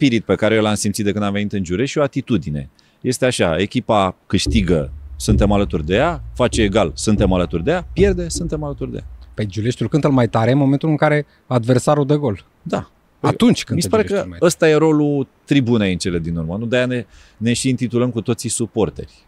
spirit pe care eu l-am simțit de când am venit în jure și o atitudine. Este așa, echipa câștigă, suntem alături de ea, face egal, suntem alături de ea, pierde, suntem alături de ea. Pe păi Giuleștiul cântă mai tare în momentul în care adversarul dă gol. Da. Păi atunci când Mi se pare că ăsta e rolul tribunei în cele din urmă. Nu de-aia ne, ne și intitulăm cu toții suporteri.